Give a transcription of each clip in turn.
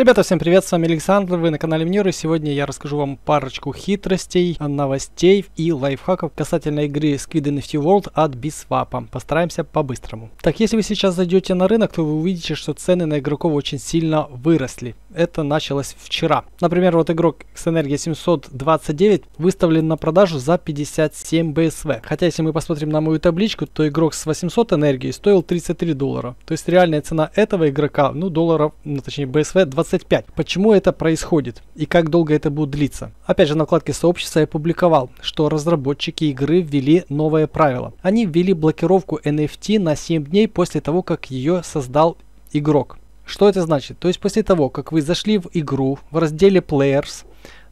Ребята, всем привет, с вами Александр, вы на канале Мнир, и сегодня я расскажу вам парочку хитростей, новостей и лайфхаков касательно игры Squid NFT World от Biswap. Постараемся по-быстрому. Так, если вы сейчас зайдете на рынок, то вы увидите, что цены на игроков очень сильно выросли это началось вчера. Например, вот игрок Xenergia 729 выставлен на продажу за 57 БСВ. Хотя, если мы посмотрим на мою табличку, то игрок с 800 энергии стоил 33 доллара. То есть реальная цена этого игрока, ну, долларов, ну, точнее, БСВ 25. Почему это происходит и как долго это будет длиться? Опять же, на вкладке сообщества я публиковал, что разработчики игры ввели новое правило. Они ввели блокировку NFT на 7 дней после того, как ее создал игрок. Что это значит? То есть после того, как вы зашли в игру в разделе Players,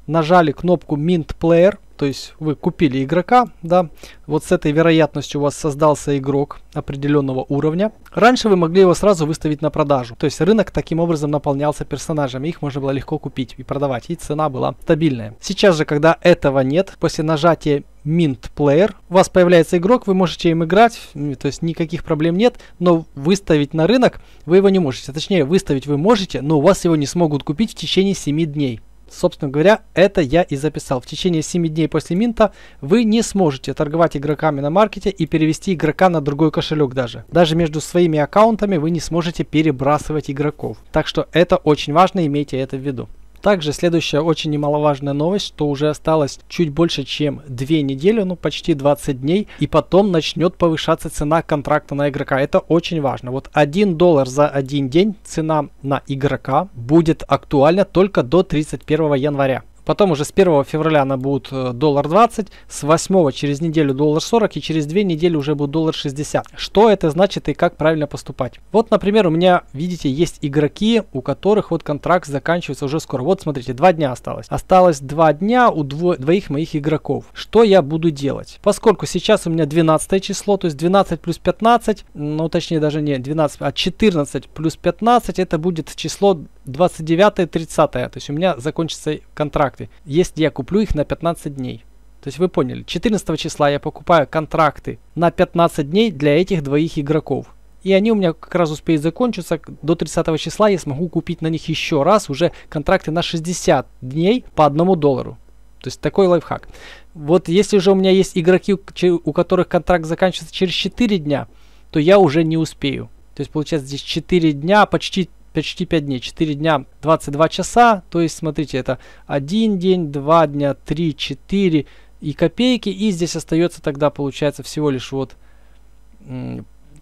нажали кнопку Mint Player, то есть вы купили игрока, да, вот с этой вероятностью у вас создался игрок определенного уровня. Раньше вы могли его сразу выставить на продажу, то есть рынок таким образом наполнялся персонажами, их можно было легко купить и продавать, и цена была стабильная. Сейчас же, когда этого нет, после нажатия Mint Player. У вас появляется игрок, вы можете им играть, ну, то есть никаких проблем нет, но выставить на рынок вы его не можете. Точнее, выставить вы можете, но у вас его не смогут купить в течение 7 дней. Собственно говоря, это я и записал. В течение 7 дней после минта вы не сможете торговать игроками на маркете и перевести игрока на другой кошелек даже. Даже между своими аккаунтами вы не сможете перебрасывать игроков. Так что это очень важно, имейте это в виду. Также следующая очень немаловажная новость, что уже осталось чуть больше, чем 2 недели, ну почти 20 дней, и потом начнет повышаться цена контракта на игрока. Это очень важно. Вот 1 доллар за один день цена на игрока будет актуальна только до 31 января. Потом уже с 1 февраля она будет э, доллар 20, с 8 через неделю доллар 40 и через 2 недели уже будет доллар 60. Что это значит и как правильно поступать? Вот, например, у меня, видите, есть игроки, у которых вот контракт заканчивается уже скоро. Вот, смотрите, 2 дня осталось. Осталось 2 дня у дво двоих моих игроков. Что я буду делать? Поскольку сейчас у меня 12 число, то есть 12 плюс 15, ну точнее даже не 12, а 14 плюс 15, это будет число 29, 30, то есть у меня закончатся контракты, если я куплю их на 15 дней. То есть вы поняли, 14 числа я покупаю контракты на 15 дней для этих двоих игроков. И они у меня как раз успеют закончиться. До 30 числа я смогу купить на них еще раз уже контракты на 60 дней по 1 доллару. То есть такой лайфхак. Вот если же у меня есть игроки, у которых контракт заканчивается через 4 дня, то я уже не успею. То есть получается здесь 4 дня, почти почти 5 дней, 4 дня, 22 часа, то есть, смотрите, это 1 день, 2 дня, 3, 4 и копейки, и здесь остается тогда, получается, всего лишь вот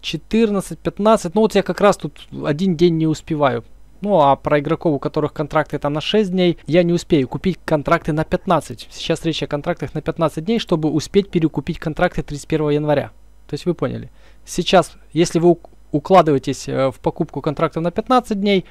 14, 15, ну вот я как раз тут один день не успеваю. Ну а про игроков, у которых контракты там на 6 дней, я не успею купить контракты на 15. Сейчас речь о контрактах на 15 дней, чтобы успеть перекупить контракты 31 января. То есть вы поняли. Сейчас, если вы укладываетесь э, в покупку контракта на 15 дней,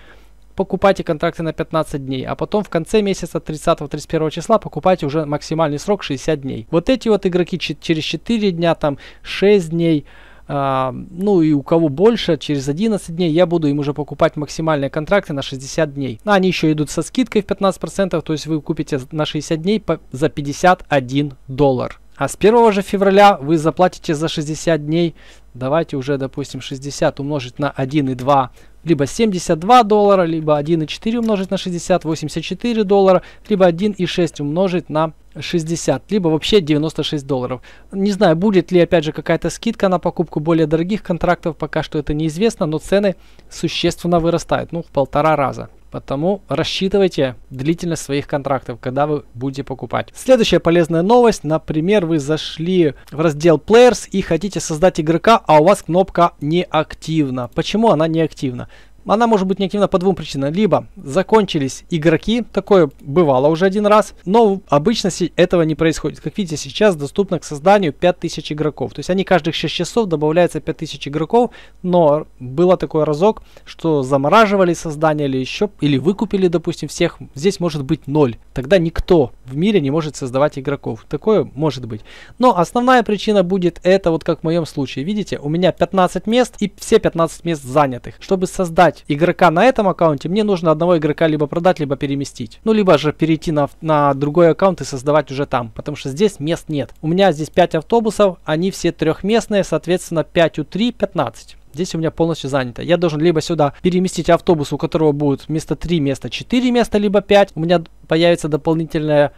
покупайте контракты на 15 дней, а потом в конце месяца 30-31 числа покупайте уже максимальный срок 60 дней. Вот эти вот игроки через 4 дня, там 6 дней, а, ну и у кого больше, через 11 дней я буду им уже покупать максимальные контракты на 60 дней. Ну, они еще идут со скидкой в 15%, то есть вы купите на 60 дней по, за 51 доллар. А с 1 же февраля вы заплатите за 60 дней, давайте уже, допустим, 60 умножить на 1,2, либо 72 доллара, либо 1,4 умножить на 60, 84 доллара, либо 1,6 умножить на 60, либо вообще 96 долларов. Не знаю, будет ли опять же какая-то скидка на покупку более дорогих контрактов, пока что это неизвестно, но цены существенно вырастают, ну в полтора раза. Потому рассчитывайте длительность своих контрактов, когда вы будете покупать. Следующая полезная новость. Например, вы зашли в раздел Players и хотите создать игрока, а у вас кнопка неактивна. Почему она неактивна? Она может быть неактивна по двум причинам. Либо закончились игроки, такое бывало уже один раз, но обычно этого не происходит. Как видите, сейчас доступно к созданию 5000 игроков. То есть они каждых 6 часов добавляется 5000 игроков, но было такой разок, что замораживали создание или еще, или выкупили, допустим, всех. Здесь может быть 0. Тогда никто в мире не может создавать игроков. Такое может быть. Но основная причина будет это, вот как в моем случае. Видите, у меня 15 мест и все 15 мест занятых. Чтобы создать продать игрока на этом аккаунте, мне нужно одного игрока либо продать, либо переместить. Ну, либо же перейти на, на другой аккаунт и создавать уже там, потому что здесь мест нет. У меня здесь 5 автобусов, они все трехместные, соответственно 5 у 3, 15. Здесь у меня полностью занято. Я должен либо сюда переместить автобус, у которого будет вместо 3 места 4 места, либо 5. У меня появится дополнительная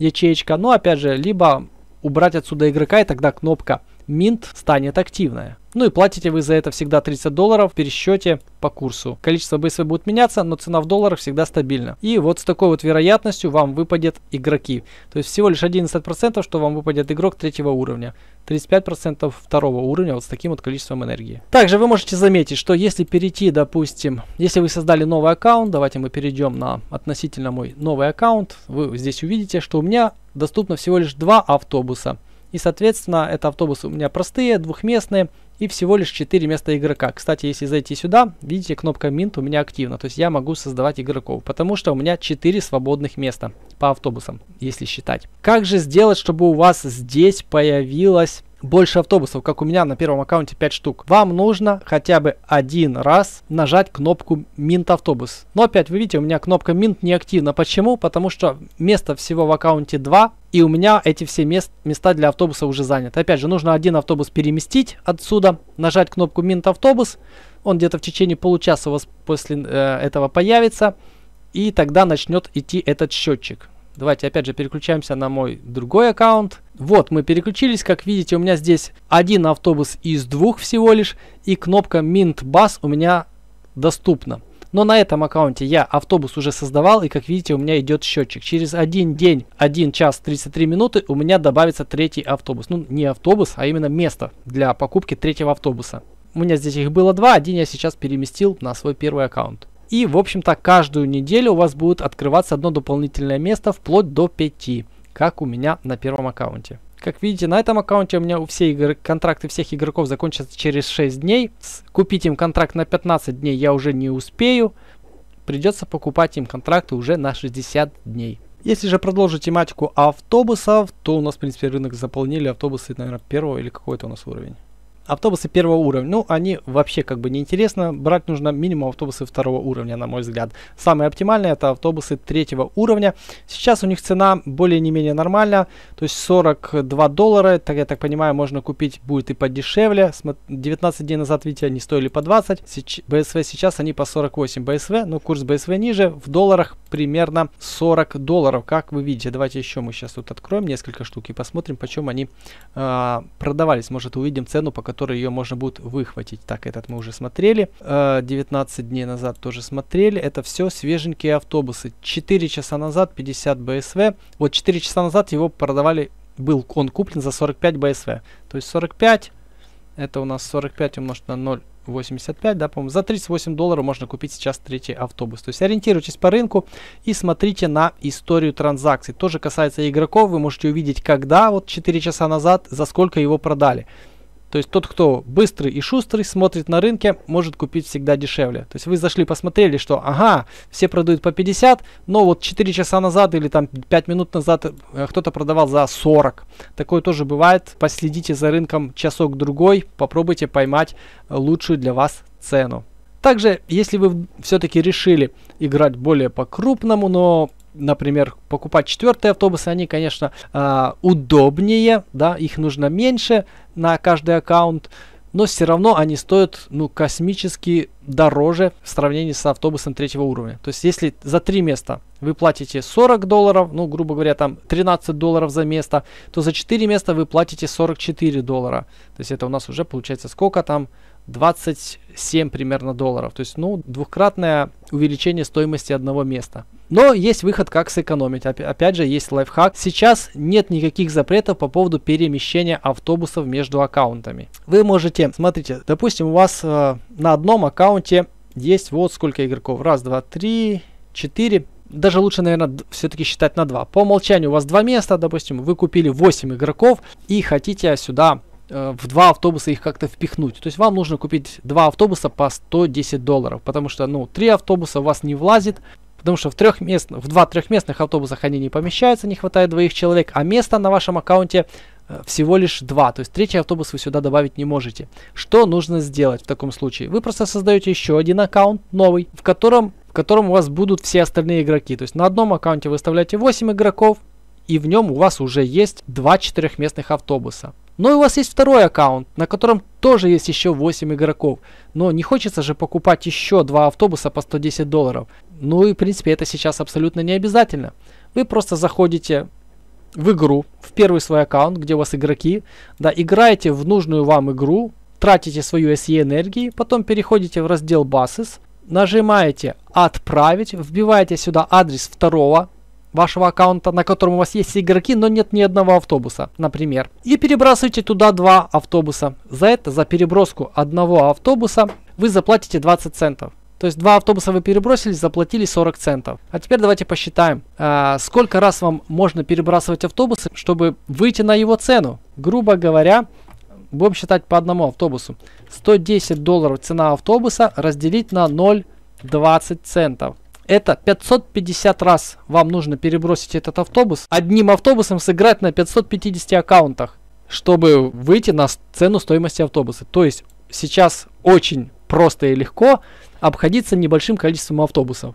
ячеечка. Ну, опять же, либо убрать отсюда игрока, и тогда кнопка Минт станет активная. Ну и платите вы за это всегда 30 долларов в пересчете по курсу. Количество БСВ будет меняться, но цена в долларах всегда стабильна. И вот с такой вот вероятностью вам выпадет игроки. То есть всего лишь 11%, что вам выпадет игрок третьего уровня. 35% второго уровня вот с таким вот количеством энергии. Также вы можете заметить, что если перейти, допустим, если вы создали новый аккаунт, давайте мы перейдем на относительно мой новый аккаунт, вы здесь увидите, что у меня доступно всего лишь два автобуса. И, соответственно, это автобусы у меня простые, двухместные и всего лишь 4 места игрока. Кстати, если зайти сюда, видите, кнопка Mint у меня активна, то есть я могу создавать игроков, потому что у меня 4 свободных места по автобусам, если считать. Как же сделать, чтобы у вас здесь появилась больше автобусов, как у меня на первом аккаунте 5 штук, вам нужно хотя бы один раз нажать кнопку Mint автобус. Но опять вы видите, у меня кнопка Mint не активна. Почему? Потому что места всего в аккаунте 2, и у меня эти все мест, места для автобуса уже заняты. Опять же, нужно один автобус переместить отсюда, нажать кнопку Mint автобус, он где-то в течение получаса у вас после э, этого появится, и тогда начнет идти этот счетчик. Давайте опять же переключаемся на мой другой аккаунт. Вот, мы переключились, как видите, у меня здесь один автобус из двух всего лишь, и кнопка Mint Bus у меня доступна. Но на этом аккаунте я автобус уже создавал, и как видите, у меня идет счетчик. Через один день, 1 час 33 минуты у меня добавится третий автобус. Ну, не автобус, а именно место для покупки третьего автобуса. У меня здесь их было два, один я сейчас переместил на свой первый аккаунт. И, в общем-то, каждую неделю у вас будет открываться одно дополнительное место вплоть до 5 как у меня на первом аккаунте. Как видите, на этом аккаунте у меня все игры, контракты всех игроков закончатся через 6 дней. Купить им контракт на 15 дней я уже не успею. Придется покупать им контракты уже на 60 дней. Если же продолжить тематику автобусов, то у нас, в принципе, рынок заполнили автобусы, наверное, первого или какой-то у нас уровень автобусы первого уровня, ну, они вообще как бы неинтересно. Брать нужно минимум автобусы второго уровня, на мой взгляд. Самые оптимальные это автобусы третьего уровня. Сейчас у них цена более не менее нормальная, то есть 42 доллара. Так я так понимаю, можно купить будет и подешевле. 19 дней назад, видите, они стоили по 20. БСВ сейчас они по 48 БСВ, но курс БСВ ниже. В долларах примерно 40 долларов, как вы видите. Давайте еще мы сейчас тут откроем несколько штук и посмотрим, почем они э, продавались. Может увидим цену, по которой которой ее можно будет выхватить. Так, этот мы уже смотрели. 19 э, дней назад тоже смотрели. Это все свеженькие автобусы. 4 часа назад 50 БСВ. Вот 4 часа назад его продавали, был он куплен за 45 БСВ. То есть 45, это у нас 45 умножить на 0. 85, да, по-моему, за 38 долларов можно купить сейчас третий автобус. То есть ориентируйтесь по рынку и смотрите на историю транзакций. Тоже касается игроков, вы можете увидеть, когда, вот 4 часа назад, за сколько его продали. То есть тот, кто быстрый и шустрый, смотрит на рынке, может купить всегда дешевле. То есть вы зашли, посмотрели, что ага, все продают по 50, но вот 4 часа назад или там 5 минут назад э, кто-то продавал за 40. Такое тоже бывает. Последите за рынком часок-другой, попробуйте поймать лучшую для вас цену. Также, если вы все-таки решили играть более по-крупному, но например, покупать четвертые автобусы, они, конечно, а, удобнее, да, их нужно меньше, на каждый аккаунт, но все равно они стоят ну, космически дороже в сравнении с автобусом третьего уровня. То есть если за три места вы платите 40 долларов, ну, грубо говоря, там 13 долларов за место, то за 4 места вы платите 44 доллара. То есть это у нас уже получается сколько там? 27 примерно долларов. То есть, ну, двухкратное увеличение стоимости одного места. Но есть выход, как сэкономить. Опять же, есть лайфхак. Сейчас нет никаких запретов по поводу перемещения автобусов между аккаунтами. Вы можете, смотрите, допустим, у вас э, на одном аккаунте есть вот сколько игроков. Раз, два, три, четыре. Даже лучше, наверное, все-таки считать на два. По умолчанию у вас два места, допустим, вы купили 8 игроков и хотите сюда Э, в два автобуса их как-то впихнуть. То есть вам нужно купить два автобуса по 110 долларов, потому что, ну, три автобуса у вас не влазит, потому что в, трехмест... в два трехместных автобусах они не помещаются, не хватает двоих человек, а места на вашем аккаунте э, всего лишь два, то есть третий автобус вы сюда добавить не можете. Что нужно сделать в таком случае? Вы просто создаете еще один аккаунт, новый, в котором, в котором у вас будут все остальные игроки. То есть на одном аккаунте выставляете 8 игроков, и в нем у вас уже есть два четырехместных автобуса. Но у вас есть второй аккаунт, на котором тоже есть еще 8 игроков. Но не хочется же покупать еще два автобуса по 110 долларов. Ну и в принципе это сейчас абсолютно не обязательно. Вы просто заходите в игру, в первый свой аккаунт, где у вас игроки, да, играете в нужную вам игру, тратите свою SE энергии, потом переходите в раздел Buses, нажимаете «Отправить», вбиваете сюда адрес второго вашего аккаунта, на котором у вас есть игроки, но нет ни одного автобуса, например. И перебрасывайте туда два автобуса. За это, за переброску одного автобуса, вы заплатите 20 центов. То есть два автобуса вы перебросили, заплатили 40 центов. А теперь давайте посчитаем, э, сколько раз вам можно перебрасывать автобусы, чтобы выйти на его цену. Грубо говоря, будем считать по одному автобусу. 110 долларов цена автобуса разделить на 0,20 центов. Это 550 раз вам нужно перебросить этот автобус, одним автобусом сыграть на 550 аккаунтах, чтобы выйти на цену стоимости автобуса. То есть сейчас очень просто и легко обходиться небольшим количеством автобусов.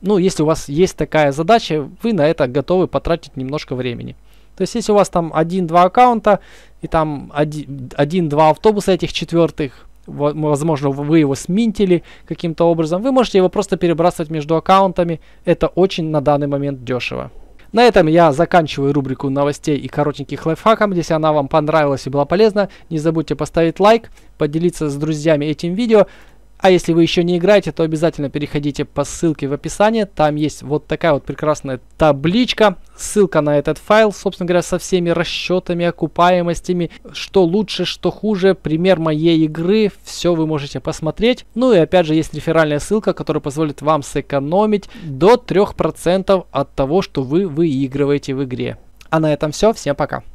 Ну, если у вас есть такая задача, вы на это готовы потратить немножко времени. То есть, если у вас там 1-2 аккаунта и там 1-2 автобуса этих четвертых, возможно, вы его сминтили каким-то образом, вы можете его просто перебрасывать между аккаунтами. Это очень на данный момент дешево. На этом я заканчиваю рубрику новостей и коротеньких лайфхаком Если она вам понравилась и была полезна, не забудьте поставить лайк, поделиться с друзьями этим видео. А если вы еще не играете, то обязательно переходите по ссылке в описании. Там есть вот такая вот прекрасная табличка. Ссылка на этот файл, собственно говоря, со всеми расчетами, окупаемостями, что лучше, что хуже, пример моей игры. Все вы можете посмотреть. Ну и опять же есть реферальная ссылка, которая позволит вам сэкономить до 3% от того, что вы выигрываете в игре. А на этом все. Всем пока.